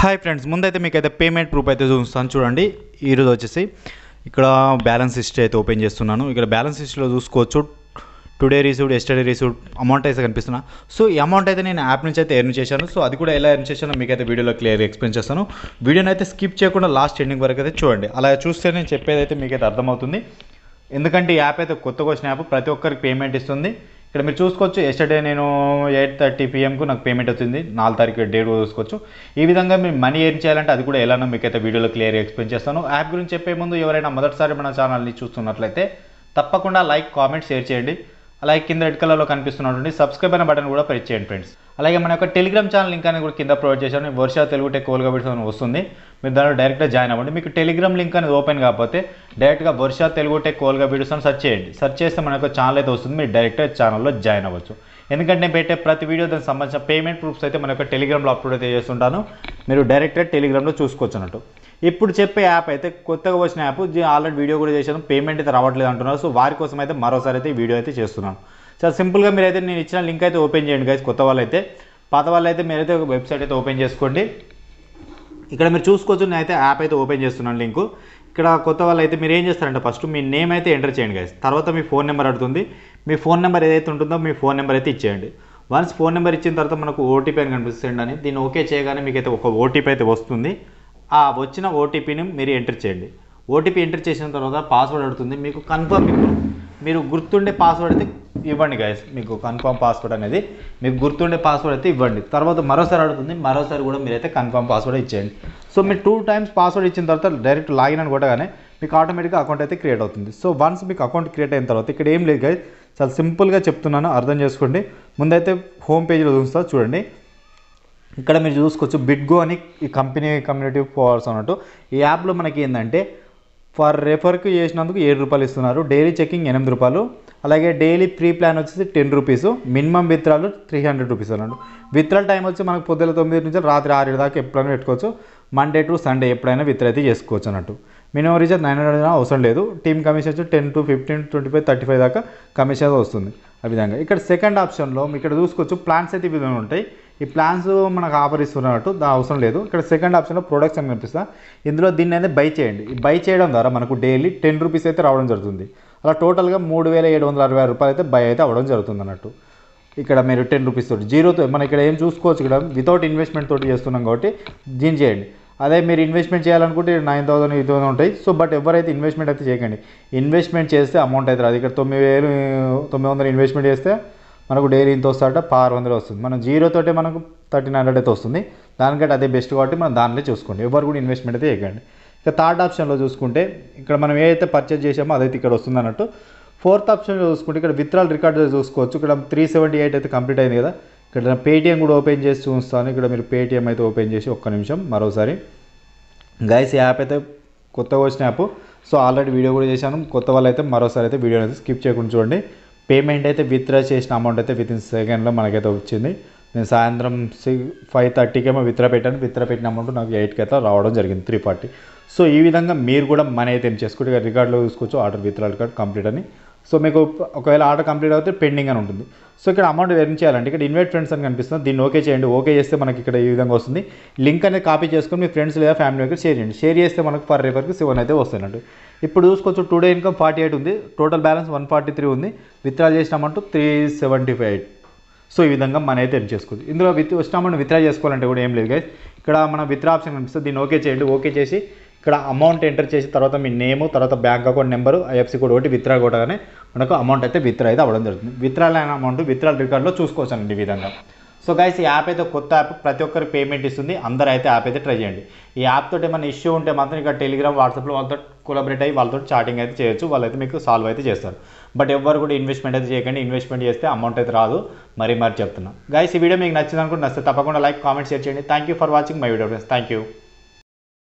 hi friends ముందైతే మీకైతే payment proof అయితే చూస్తాను చూడండి ఈరోజు వచ్చేసి ఇక్కడ బ్యాలెన్స్ హిస్టరీ అయితే ఓపెన్ చేస్తున్నాను ఇక్కడ బ్యాలెన్స్ హిస్టరీలో చూసుకోవచ్చు today received yesterday received amount అయితే కనిపిస్తున్నా సో ఈ అమౌంట్ అయితే నేను యాప్ నుంచి అయితే ఎర్న్ చేశాను సో అది కూడా ఎలా ఎర్న్ చేశానో మీకైతే వీడియోలో క్లియర్గా ఎక్స్ప్లెయిన్ చేస్తాను వీడియోని అయితే స్కిప్ చేయకుండా లాస్ట్ ఎండింగ్ వరకు అయితే చూడండి అలా చూస్తే నేను చెప్పేది అయితే మీకైతే అర్థమవుతుంది ఎందుకంటే ఈ యాప్ అయితే కొత్తగా వచ్చిన యాప్ ప్రతి ఒక్కరికి పేమెంట్ ఇస్తుంది ఇక్కడ మీరు చూసుకోవచ్చు ఎస్టర్డే నేను ఎయిట్ థర్టీ పిఎంకు నాకు పేమెంట్ వచ్చింది నాలుగు తారీఖు డేట్ చూసుకోవచ్చు ఈ విధంగా మీరు మనీ ఏం చేయాలంటే అది కూడా ఎలానో మీకైతే వీడియోలో క్లియర్గా ఎక్స్ప్లెయిన్ చేస్తాను యాప్ గురించి చెప్పే ముందు ఎవరైనా మొదటిసారి మన ఛానల్ని చూస్తున్నట్లయితే తప్పకుండా లైక్ కామెంట్ షేర్ చేయండి అలాగే కింద రెడ్ కలర్లో కనిపిస్తున్నటువంటి సబ్స్క్రైబ్ అనే బటన్ కూడా ప్రెస్ చేయండి ఫ్రెండ్స్ అలాగే మన యొక్క టెలిగ్రామ్ ఛానల్ లింక్ అని కూడా కింద ప్రొవైడ్ చేశాను వర్ష తెలుగు టెక్ కోల్గా పెట్టుకుని వస్తుంది మీరు దాంట్లో డైరెక్ట్గా జాయిన్ అవ్వండి మీకు టెలిగ్రామ్ లింక్ అనేది ఓపెన్ కాకపోతే డైరెక్ట్గా వర్ష తెలుగు టెక్ కోల్గా పెట్టుకుని సర్చ్ చేయండి సర్చ్ చేస్తే మన యొక్క ఛానల్ అయితే వస్తుంది మీరు డైరెక్ట్గా ఛానల్లో జాయిన్ అవ్వచ్చు ఎందుకంటే నేను పెట్టే ప్రతి వీడియో దానికి సంబంధించిన పేమెంట్ ప్రూఫ్స్ అయితే మన యొక్క టెలిగ్రామ్లో అప్లోడ్ అయితే చేస్తుంటాను మీరు డైరెక్ట్గా టెలిగ్రామ్లో చూసుకోవచ్చు అన్నట్టు ఇప్పుడు చెప్పే యాప్ అయితే కొత్తగా వచ్చిన యాప్ ఆల్రెడీ వీడియో కూడా చేశాను పేమెంట్ అయితే రావట్లేదు అంటున్నారు సో వారి కోసం అయితే మరోసారి అయితే వీడియో అయితే చేస్తున్నాను సార్ సింపుల్గా మీరు అయితే నేను ఇచ్చిన లింక్ అయితే ఓపెన్ చేయండి గైస్ కొత్త అయితే పాత వాళ్ళైతే మీరైతే వెబ్సైట్ అయితే ఓపెన్ చేసుకోండి ఇక్కడ మీరు చూసుకోవచ్చు నేనైతే యాప్ అయితే ఓపెన్ చేస్తున్నాను లింకు ఇక్కడ కొత్త వాళ్ళు అయితే మీరు ఏం చేస్తారంటే ఫస్ట్ మీ నేమ్ అయితే ఎంటర్ చేయండి గైస్ తర్వాత మీ ఫోన్ నెంబర్ అడుగుతుంది మీ ఫోన్ నెంబర్ ఏదైతే ఉంటుందో మీ ఫోన్ నెంబర్ అయితే ఇచ్చేయండి వన్స్ ఫోన్ నెంబర్ ఇచ్చిన తర్వాత మనకు ఓటీపీ అని కనిపిస్తుంది అని దీన్ని ఓకే చేయగానే మీకైతే ఒక ఓటీపీ అయితే వస్తుంది ఆ వచ్చిన ఓటీపీని మీరు ఎంటర్ చేయండి ఓటీపీ ఎంటర్ చేసిన తర్వాత పాస్వర్డ్ అడుగుతుంది మీకు కన్ఫర్మ్ ఇప్పుడు మీరు గుర్తుండే పాస్వర్డ్ అయితే ఇవ్వండి గైస్ మీకు కన్ఫర్మ్ పాస్వర్డ్ అనేది మీకు గుర్తుండే పాస్వర్డ్ అయితే ఇవ్వండి తర్వాత మరోసారి అడుగుతుంది మరోసారి కూడా మీరైతే కన్ఫర్మ్ పాస్వర్డ్ ఇచ్చేయండి సో మీరు టూ టైమ్స్ పాస్వర్డ్ ఇచ్చిన తర్వాత డైరెక్ట్ లాగిన్ అని కొట్టగానే మీకు ఆటోమేటిక్గా అకౌంట్ అయితే క్రియేట్ అవుతుంది సో వన్స్ మీకు అకౌంట్ క్రియేట్ అయిన తర్వాత ఇక్కడ ఏం లేదు గాయస్ చాలా సింపుల్గా చెప్తున్నాను అర్థం చేసుకోండి ముందైతే హోమ్ పేజ్లో చూస్తా చూడండి ఇక్కడ మీరు చూసుకోవచ్చు బిడ్గో అని ఈ కంపెనీ కమ్యూనిటీ ఫోర్స్ అన్నట్టు ఈ యాప్లో మనకి ఏంటంటే ఫర్ రెఫర్కి చేసినందుకు ఏడు రూపాయలు ఇస్తున్నారు డైలీ చెకింగ్ ఎనిమిది రూపాయలు అలాగే డైలీ ప్రీ ప్లాన్ వచ్చేసి ten rupees minimum withdrawal three hundred rupees అన్నట్టు విత్రాల టైం వచ్చి మనకు పొద్దున తొమ్మిది నుంచి రాత్రి ఆరు దాకా ఎప్పుడైనా పెట్టుకోవచ్చు మండే టు సండే ఎప్పుడైనా విత్ర అయితే చేసుకోవచ్చు అన్నట్టు మినిమం రీచార్జ్ నైన్ హండ్రెడ్ అవసరం లేదు టీమ్ కమిషన్ వచ్చి ten to fifteen twenty five thirty five దాకా కమిషన్ వస్తుంది ఆ విధంగా ఇక్కడ సెకండ్ ఆప్షన్లో ఇక్కడ చూసుకోవచ్చు ప్లాన్స్ అయితే విధంగా ఉంటాయి ఈ ప్లాన్స్ మనకు ఆఫర్ ఇస్తున్నట్టు దా అవసరం లేదు ఇక్కడ సెకండ్ ఆప్షన్లో ప్రొడక్ట్స్ అని కనిపిస్తా ఇందులో దీన్ని అయితే బై చేయండి ఈ బై చేయడం ద్వారా మనకు డైలీ టెన్ రూపీస్ అయితే రావడం జరుగుతుంది అలా టోటల్గా మూడు వేల ఏడు వందల అరవై రూపాయలు అయితే బై అయితే అవ్వడం జరుగుతుంది అన్నట్టు ఇక్కడ మీరు టెన్ రూపీస్ తోటి జీరోతో మనం ఇక్కడ ఏం చూసుకోవచ్చు ఇక్కడ వితౌట్ ఇన్వెస్ట్మెంట్ తోటి చేస్తున్నాం కాబట్టి దీన్ని చేయండి అదే మీరు ఇన్వెస్ట్మెంట్ చేయాలనుకుంటే నైన్ థౌసండ్ ఎయిట్ థౌసండ్ ఉంటాయి సో బట్ ఎవరైతే ఇన్వెస్ట్మెంట్ అయితే చేయకండి ఇన్వెస్ట్మెంట్ చేస్తే అమౌంట్ అయితే రాదు ఇక్కడ తొమ్మిది వేలు తొమ్మిది వందలు ఇన్వెస్ట్మెంట్ చేస్తే మనకు డైలీ ఇంత వస్తాడట ఆరు వందలు వస్తుంది మనం జీరోతోటే మనకు థర్టీన్ హండ్రెడ్ అయితే వస్తుంది దానికంటే అదే బెస్ట్ కాబట్టి మనం దానిలో చూసుకోండి ఎవరు కూడా ఇన్వెస్ట్మెంట్ అయితే వేయకండి ఇక థర్డ్ ఆప్షన్లో చూసుకుంటే ఇక్కడ మనం ఏదైతే పర్చేజ్ చేసామో అదైతే ఇక్కడ వస్తుంది అన్నట్టు ఫోర్త్ ఆప్షన్లో చూసుకుంటే ఇక్కడ విత్రాల్ రికార్డ్ చూసుకోవచ్చు ఇక్కడ త్రీ సెవెంటీ ఎయిట్ అయితే కంప్లీట్ అయింది కదా ఇక్కడ పేటిఎం కూడా ఓపెన్ చేసి చూస్తాను ఇక్కడ మీరు పేటిఎం అయితే ఓపెన్ చేసి ఒక్క నిమిషం మరోసారి గైస్ యాప్ అయితే కొత్తగా వచ్చిన యాప్ సో ఆల్రెడీ వీడియో కూడా చేశాను కొత్త వాళ్ళు అయితే మరోసారి అయితే వీడియో అయితే స్కిప్ చేయకుండా చూడండి పేమెంట్ అయితే విత్డ్రా చేసిన అమౌంట్ అయితే విత్ ఇన్ సెకండ్లో మనకైతే వచ్చింది నేను సాయంత్రం ఫైవ్ థర్టీకేమో విత్డ్రా పెట్టాను విత్డ్రా పెట్టిన అమౌంట్ నాకు ఎయిట్కి అయితే రావడం జరిగింది త్రీ ఫార్టీ సో ఈ విధంగా మీరు కూడా మనీ అయితే ఏం చేసుకుంటే రికార్డులో చూసుకోవచ్చు ఆర్డర్ విత్డ్రాల్ కార్డ్ కంప్లీట్ అని సో మీకు ఒకవేళ ఆర్డర్ కంప్లీట్ అవుతే పెండింగ్ అని ఉంటుంది సో ఇక్కడ అమౌంట్ వెరిం చేయాలంటే ఇక్కడ ఇన్వైట్ ఫ్రెండ్స్ అని కనిపిస్తుంది దీన్ని ఓకే చేయండి ఓకే చేస్తే మనకి ఇక్కడ ఈ విధంగా వస్తుంది లింక్ అనేది కాపీ చేసుకుని మీ ఫ్రెండ్స్ లేదా ఫ్యామిలీ వరకు షేర్ చేయండి షేర్ చేస్తే మనకు పర్ రేపర్కి సెవెన్ అయితే వస్తుందండి ఇప్పుడు చూసుకోవచ్చు టుడే ఇన్కమ్ ఫార్టీ ఎయిట్ ఉంది total balance one forty three ఉంది విత్డ్రా చేసిన amount three seventy five so ఈ విధంగా మన అయితే ఎర్న్ చేసుకోవచ్చు ఇందులో విత్ వచ్చిన అమౌంట్ విత్డ్రా చేసుకోవాలంటే కూడా ఏం లేదు గైస్ ఇక్కడ మన విత్డ్రా ఆప్షన్ కనిపిస్తుంది దీన్ని ఓకే చేయండి ఓకే చేసి ఇక్కడ అమౌంట్ ఎంటర్ చేసి తర్వాత మీ నేము తర్వాత bank account number IFSC code ఒకటి విత్డ్రా కానీ మనకు అమౌంట్ అయితే విత్డ్రా అయితే అవ్వడం జరుగుతుంది విత్రాల అమౌంట్ విత్రాల రికార్డులో చూసుకోవచ్చు అండి ఈ విధంగా సో గైస్ ఈ యాప్ అయితే కొత్త యాప్ ప్రతి ఒక్కరికి పేమెంట్ ఇస్తుంది అందరూ అయితే యాప్ అయితే ట్రై చేయండి ఈ యాప్ తోటి ఏమైనా ఇష్యూ ఉంటే మాత్రం ఇక్కడ టెలిగ్రామ్ వాట్సాప్లో వాళ్ళతో కొలాబరేట్ అయ్యి వాళ్ళతో చాటింగ్ అయితే చేయొచ్చు వాళ్ళైతే మీకు సాల్వ్ అయితే చేస్తారు బట్ ఎవరు కూడా ఇన్వెస్ట్మెంట్ అయితే చేయకండి ఇన్వెస్ట్మెంట్ చేస్తే అమౌంట్ అయితే రాదు మరి మరి చెప్తున్నా గైస్ ఈ వీడియో మీకు నచ్చింది అనుకుంటే నచ్చితే తప్పకుండా లైక్ కామెంట్ షేర్ చేయండి thank for watching my video friends thank